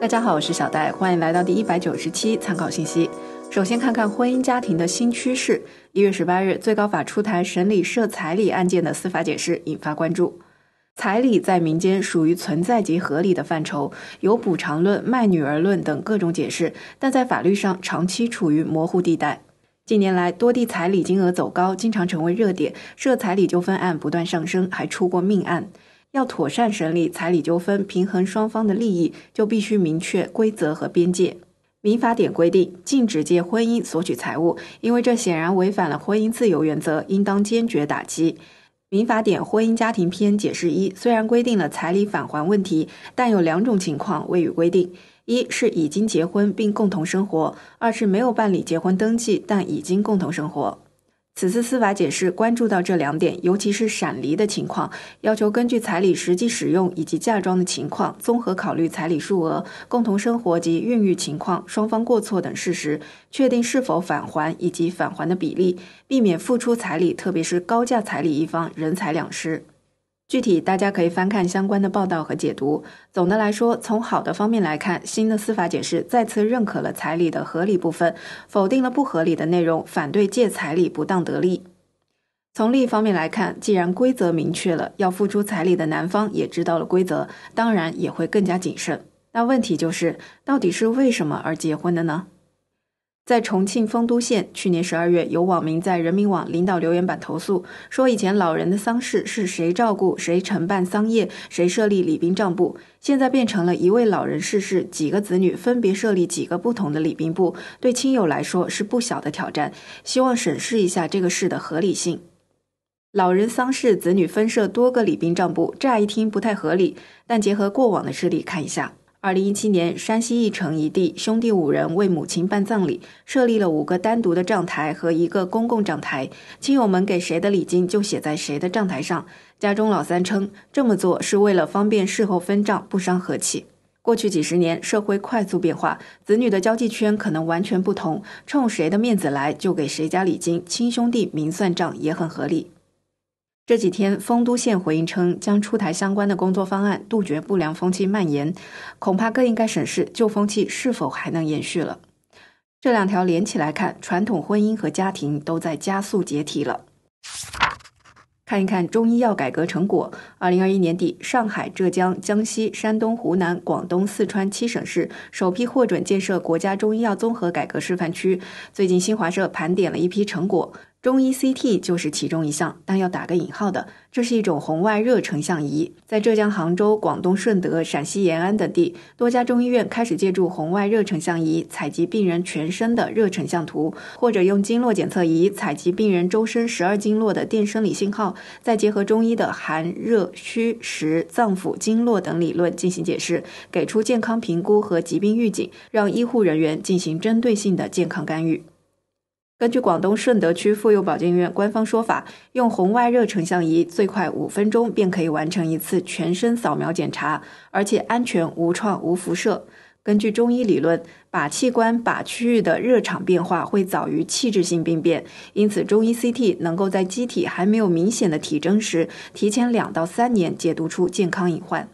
大家好，我是小戴，欢迎来到第一百九十七参考信息。首先看看婚姻家庭的新趋势。一月十八日，最高法出台审理涉彩礼案件的司法解释，引发关注。彩礼在民间属于存在及合理的范畴，有补偿论、卖女儿论等各种解释，但在法律上长期处于模糊地带。近年来，多地彩礼金额走高，经常成为热点，涉彩礼纠纷案不断上升，还出过命案。要妥善审理彩礼纠纷，平衡双方的利益，就必须明确规则和边界。民法典规定，禁止借婚姻索取财物，因为这显然违反了婚姻自由原则，应当坚决打击。民法典婚姻家庭篇解释一虽然规定了彩礼返还问题，但有两种情况未予规定：一是已经结婚并共同生活；二是没有办理结婚登记但已经共同生活。此次司法解释关注到这两点，尤其是闪离的情况，要求根据彩礼实际使用以及嫁妆的情况，综合考虑彩礼数额、共同生活及孕育情况、双方过错等事实，确定是否返还以及返还的比例，避免付出彩礼，特别是高价彩礼一方人财两失。具体大家可以翻看相关的报道和解读。总的来说，从好的方面来看，新的司法解释再次认可了彩礼的合理部分，否定了不合理的内容，反对借彩礼不当得利。从另一方面来看，既然规则明确了要付出彩礼的男方也知道了规则，当然也会更加谨慎。那问题就是，到底是为什么而结婚的呢？在重庆丰都县，去年十二月，有网民在人民网领导留言板投诉说，以前老人的丧事是谁照顾、谁承办丧业、谁设立礼宾账簿，现在变成了一位老人逝世，几个子女分别设立几个不同的礼宾部，对亲友来说是不小的挑战。希望审视一下这个事的合理性。老人丧事子女分设多个礼宾账簿，乍一听不太合理，但结合过往的事例看一下。二零一七年，山西一城一地，兄弟五人为母亲办葬礼，设立了五个单独的账台和一个公共账台，亲友们给谁的礼金就写在谁的账台上。家中老三称，这么做是为了方便事后分账，不伤和气。过去几十年，社会快速变化，子女的交际圈可能完全不同，冲谁的面子来就给谁家礼金，亲兄弟明算账也很合理。这几天，丰都县回应称将出台相关的工作方案，杜绝不良风气蔓延。恐怕更应该审视旧风气是否还能延续了。这两条连起来看，传统婚姻和家庭都在加速解体了。看一看中医药改革成果。二零二一年底，上海、浙江、江西、山东、湖南、广东、四川七省市首批获准建设国家中医药综合改革示范区。最近，新华社盘点了一批成果。中医 CT 就是其中一项，但要打个引号的，这是一种红外热成像仪。在浙江杭州、广东顺德、陕西延安等地，多家中医院开始借助红外热成像仪采集病人全身的热成像图，或者用经络检测仪采集病人周身十二经络的电生理信号，再结合中医的寒热虚实脏腑经络等理论进行解释，给出健康评估和疾病预警，让医护人员进行针对性的健康干预。根据广东顺德区妇幼保健院官方说法，用红外热成像仪最快五分钟便可以完成一次全身扫描检查，而且安全、无创、无辐射。根据中医理论，靶器官、靶区域的热场变化会早于器质性病变，因此中医 CT 能够在机体还没有明显的体征时，提前两到三年解读出健康隐患。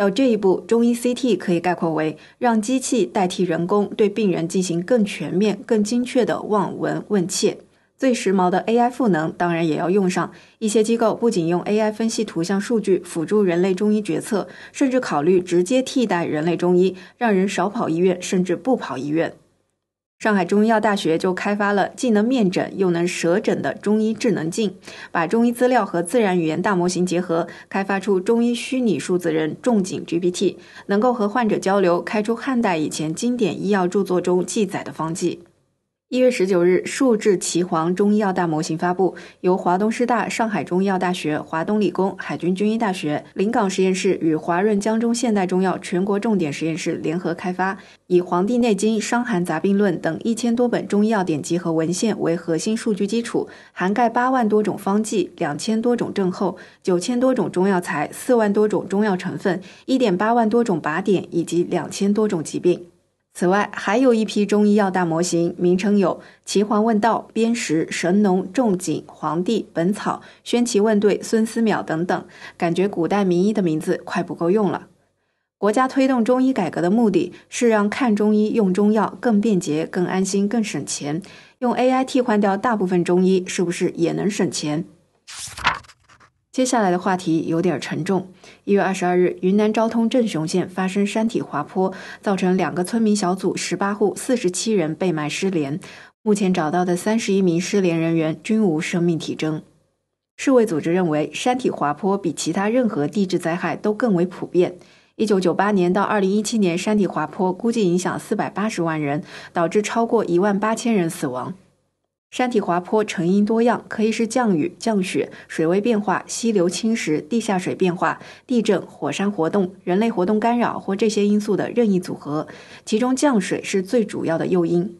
到这一步，中医 CT 可以概括为让机器代替人工对病人进行更全面、更精确的望闻问切。最时髦的 AI 赋能当然也要用上。一些机构不仅用 AI 分析图像数据辅助人类中医决策，甚至考虑直接替代人类中医，让人少跑医院，甚至不跑医院。上海中医药大学就开发了既能面诊又能舌诊的中医智能镜，把中医资料和自然语言大模型结合，开发出中医虚拟数字人重景 GPT，能够和患者交流，开出汉代以前经典医药著作中记载的方剂。一月十九日，数智岐黄中医药大模型发布。由华东师大、上海中医药大学、华东理工、海军军医大学临港实验室与华润江中现代中药全国重点实验室联合开发，以《黄帝内经》《伤寒杂病论》等一千多本中医药典籍和文献为核心数据基础，涵盖八万多种方剂、两千多种症候、九千多种中药材、四万多种中药成分、一点八万多种靶点以及两千多种疾病。此外，还有一批中医药大模型，名称有奇黄问道、砭石、神农、仲景、黄帝本草、宣奇问对、孙思邈等等。感觉古代名医的名字快不够用了。国家推动中医改革的目的是让看中医用中药更便捷、更安心、更省钱。用 AI 替换掉大部分中医，是不是也能省钱？接下来的话题有点沉重。一月二十二日，云南昭通镇雄县发生山体滑坡，造成两个村民小组十八户四十七人被埋失联。目前找到的三十一名失联人员均无生命体征。世卫组织认为，山体滑坡比其他任何地质灾害都更为普遍。一九九八年到二零一七年，山体滑坡估计影响四百八十万人，导致超过一万八千人死亡。山体滑坡成因多样，可以是降雨、降雪、水位变化、溪流侵蚀、地下水变化、地震、火山活动、人类活动干扰或这些因素的任意组合，其中降水是最主要的诱因。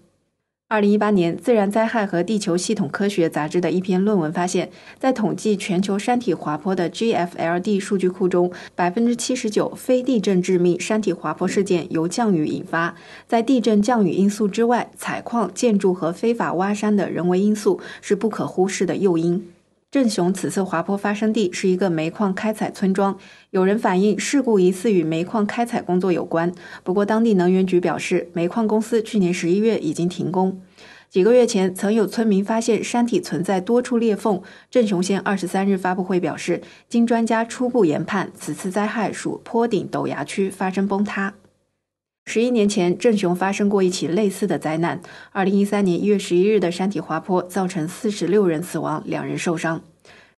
二零一八年，《自然灾害和地球系统科学杂志》的一篇论文发现，在统计全球山体滑坡的 GFLD 数据库中，百分之七十九非地震致命山体滑坡事件由降雨引发。在地震、降雨因素之外，采矿、建筑和非法挖山的人为因素是不可忽视的诱因。镇雄此次滑坡发生地是一个煤矿开采村庄，有人反映事故疑似与煤矿开采工作有关。不过，当地能源局表示，煤矿公司去年十一月已经停工。几个月前，曾有村民发现山体存在多处裂缝。镇雄县二十三日发布会表示，经专家初步研判，此次灾害属坡顶陡崖区发生崩塌。十一年前，镇雄发生过一起类似的灾难。二零一三年一月十一日的山体滑坡造成四十六人死亡，两人受伤。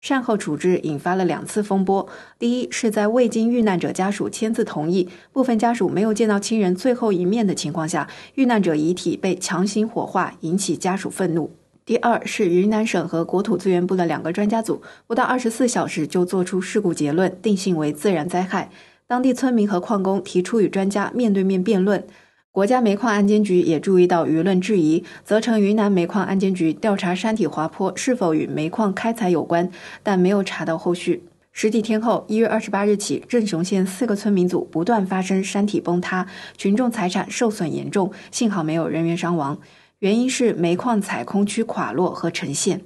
善后处置引发了两次风波：第一是在未经遇难者家属签字同意，部分家属没有见到亲人最后一面的情况下，遇难者遗体被强行火化，引起家属愤怒；第二是云南省和国土资源部的两个专家组不到二十四小时就做出事故结论，定性为自然灾害。当地村民和矿工提出与专家面对面辩论，国家煤矿安监局也注意到舆论质疑，责成云南煤矿安监局调查山体滑坡是否与煤矿开采有关，但没有查到后续。十几天后，一月二十八日起，镇雄县四个村民组不断发生山体崩塌，群众财产受损严重，幸好没有人员伤亡。原因是煤矿采空区垮落和沉陷。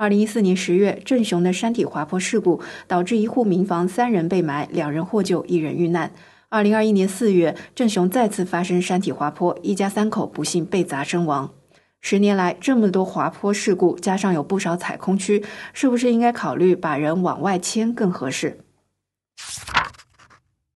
二零一四年十月，镇雄的山体滑坡事故导致一户民房三人被埋，两人获救，一人遇难。二零二一年四月，镇雄再次发生山体滑坡，一家三口不幸被砸身亡。十年来这么多滑坡事故，加上有不少踩空区，是不是应该考虑把人往外迁更合适？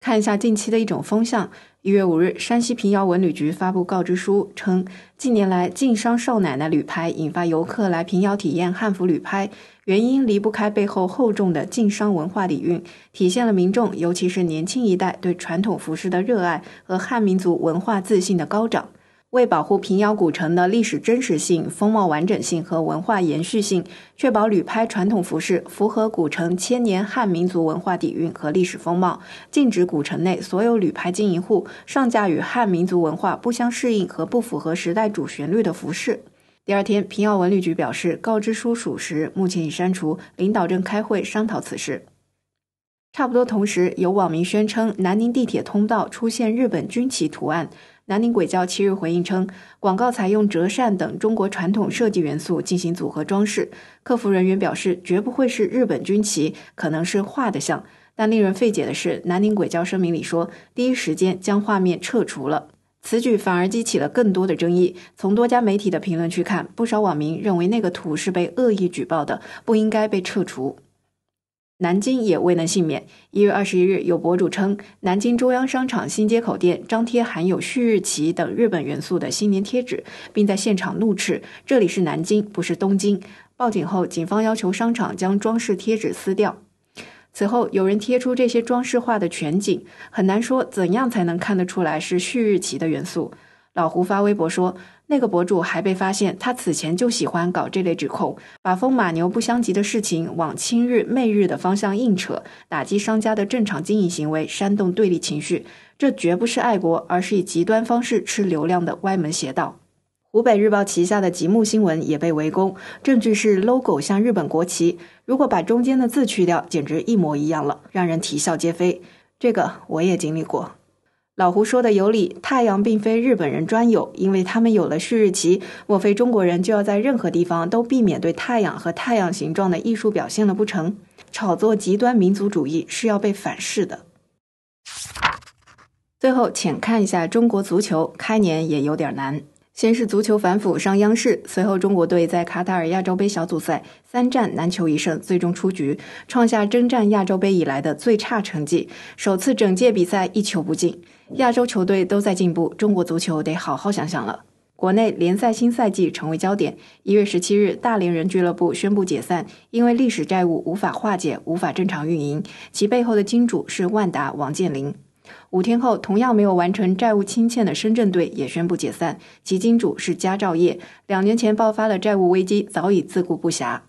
看一下近期的一种风向。一月五日，山西平遥文旅局发布告知书称，近年来晋商少奶奶旅拍引发游客来平遥体验汉服旅拍，原因离不开背后厚重的晋商文化底蕴，体现了民众尤其是年轻一代对传统服饰的热爱和汉民族文化自信的高涨。为保护平遥古城的历史真实性、风貌完整性和文化延续性，确保旅拍传统服饰符合古城千年汉民族文化底蕴和历史风貌，禁止古城内所有旅拍经营户上架与汉民族文化不相适应和不符合时代主旋律的服饰。第二天，平遥文旅局表示，告知书属实，目前已删除，领导正开会商讨此事。差不多同时，有网民宣称，南宁地铁通道出现日本军旗图案。南宁轨交七日回应称，广告采用折扇等中国传统设计元素进行组合装饰。客服人员表示，绝不会是日本军旗，可能是画的像。但令人费解的是，南宁轨交声明里说，第一时间将画面撤除了，此举反而激起了更多的争议。从多家媒体的评论区看，不少网民认为那个图是被恶意举报的，不应该被撤除。南京也未能幸免。一月二十一日，有博主称，南京中央商场新街口店张贴含有旭日旗等日本元素的新年贴纸，并在现场怒斥：“这里是南京，不是东京。”报警后，警方要求商场将装饰贴纸撕掉。此后，有人贴出这些装饰画的全景，很难说怎样才能看得出来是旭日旗的元素。老胡发微博说，那个博主还被发现，他此前就喜欢搞这类指控，把风马牛不相及的事情往亲日媚日的方向硬扯，打击商家的正常经营行为，煽动对立情绪。这绝不是爱国，而是以极端方式吃流量的歪门邪道。湖北日报旗下的极目新闻也被围攻，证据是 logo 像日本国旗，如果把中间的字去掉，简直一模一样了，让人啼笑皆非。这个我也经历过。老胡说的有理，太阳并非日本人专有，因为他们有了旭日旗。莫非中国人就要在任何地方都避免对太阳和太阳形状的艺术表现了不成？炒作极端民族主义是要被反噬的。最后，请看一下中国足球，开年也有点难。先是足球反腐上央视，随后中国队在卡塔尔亚洲杯小组赛三战难求一胜，最终出局，创下征战亚洲杯以来的最差成绩，首次整届比赛一球不进。亚洲球队都在进步，中国足球得好好想想了。国内联赛新赛季成为焦点。一月十七日，大连人俱乐部宣布解散，因为历史债务无法化解，无法正常运营。其背后的金主是万达王健林。五天后，同样没有完成债务清欠的深圳队也宣布解散，其金主是佳兆业。两年前爆发的债务危机早已自顾不暇。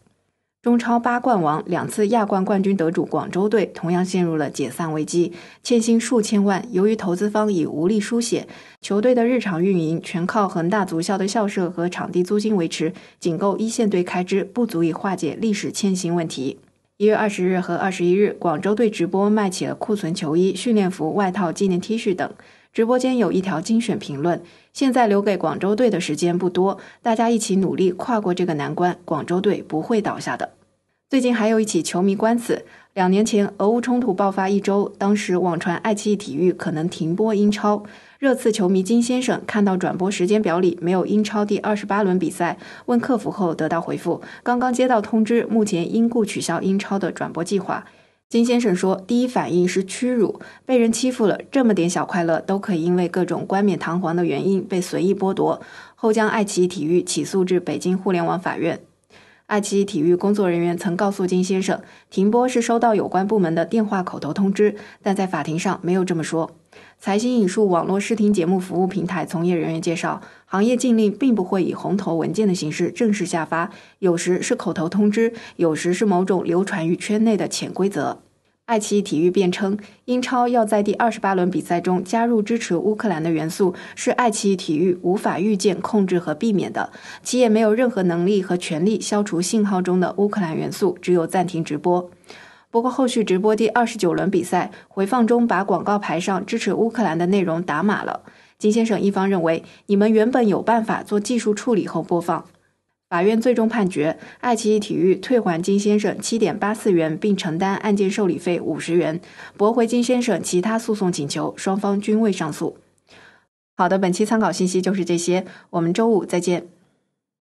中超八冠王、两次亚冠冠军得主广州队同样陷入了解散危机，欠薪数千万，由于投资方已无力书写，球队的日常运营全靠恒大足校的校舍和场地租金维持，仅够一线队开支，不足以化解历史欠薪问题。一月二十日和二十一日，广州队直播卖起了库存球衣、训练服、外套、纪念 T 恤等。直播间有一条精选评论：“现在留给广州队的时间不多，大家一起努力跨过这个难关，广州队不会倒下的。”最近还有一起球迷官司。两年前，俄乌冲突爆发一周，当时网传爱奇艺体育可能停播英超。热刺球迷金先生看到转播时间表里没有英超第二十八轮比赛，问客服后得到回复：刚刚接到通知，目前因故取消英超的转播计划。金先生说，第一反应是屈辱，被人欺负了，这么点小快乐都可以因为各种冠冕堂皇的原因被随意剥夺。后将爱奇艺体育起诉至北京互联网法院。爱奇艺体育工作人员曾告诉金先生，停播是收到有关部门的电话口头通知，但在法庭上没有这么说。财新引述网络视听节目服务平台从业人员介绍，行业禁令并不会以红头文件的形式正式下发，有时是口头通知，有时是某种流传于圈内的潜规则。爱奇艺体育辩称，英超要在第二十八轮比赛中加入支持乌克兰的元素，是爱奇艺体育无法预见、控制和避免的，其也没有任何能力和权利消除信号中的乌克兰元素，只有暂停直播。不过，后续直播第二十九轮比赛回放中，把广告牌上支持乌克兰的内容打码了。金先生一方认为，你们原本有办法做技术处理后播放。法院最终判决，爱奇艺体育退还金先生七点八四元，并承担案件受理费五十元，驳回金先生其他诉讼请求。双方均未上诉。好的，本期参考信息就是这些，我们周五再见。